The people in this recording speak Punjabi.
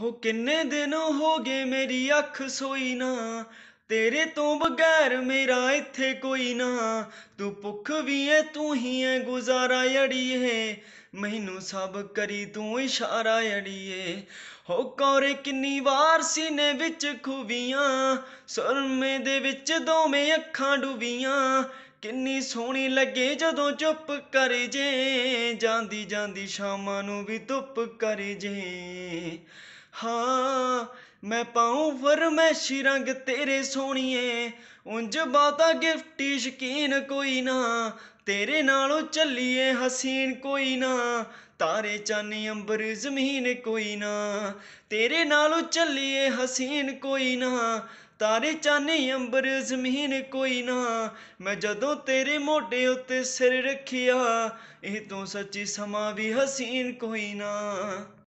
ਹੋ ਕਿੰਨੇ ਦਿਨ ਹੋ ਗਏ ਮੇਰੀ ਅੱਖ ਸੋਈ ਨਾ ਤੇਰੇ ਤੋਂ ਬਗੈਰ ਮੇਰਾ ਇੱਥੇ ਕੋਈ ਨਾ ਤੂੰ ਭੁੱਖ ਵੀ ਐ ਤੂੰ ਹੀ ਐ ਗੁਜ਼ਾਰਾ ਅੜੀਏ ਮੈਨੂੰ ਸਭ ਕਰੀ ਤੂੰ ਇਸ਼ਾਰਾ ਅੜੀਏ ਹੋ ਕੋਰੇ ਕਿੰਨੀ ਵਾਰ ਸੀਨੇ ਵਿੱਚ ਖੂਬੀਆਂ ਸਰਮੇ ਦੇ ਵਿੱਚ ਦੋਵੇਂ ਅੱਖਾਂ ਡੁੱਬੀਆਂ ਕਿੰਨੀ ਸੋਹਣੀ ਲੱਗੇ ਜਦੋਂ ਚੁੱਪ ਕਰ ਜੇ ਜਾਂਦੀ ਜਾਂਦੀ ਸ਼ਾਮਾਂ ਨੂੰ ਵੀ ਧੁੱਪ ਕਰ ਜੇ ਹਾਂ ਮੈਂ ਪਾਉਂ ਮੈਂ ਸ਼ਿਰੰਗ ਤੇਰੇ ਸੋਣੀਏ ਉੰਜ ਬਾਤਾ ਗਿਫਟੀ ਸ਼ਕੀਨ ਕੋਈ ਨਾ ਤੇਰੇ ਨਾਲੋਂ ਚੱਲੀਏ ਹਸੀਨ ਕੋਈ ਨਾ ਤਾਰੇ ਚਾਨੀ ਅੰਬਰ ਜ਼ਮੀਨ ਕੋਈ ਨਾ ਤੇਰੇ ਨਾਲੋਂ ਚੱਲੀਏ ਹਸੀਨ ਕੋਈ ਨਾ ਤਾਰੇ ਚਾਨੀ ਅੰਬਰ ਜ਼ਮੀਨ ਕੋਈ ਨਾ ਮੈਂ ਜਦੋਂ ਤੇਰੇ ਮੋਢੇ ਉੱਤੇ ਸਿਰ ਰੱਖਿਆ ਇਹ ਤੋਂ ਸੱਚੀ ਸਮਾ ਵੀ ਹਸੀਨ ਕੋਈ ਨਾ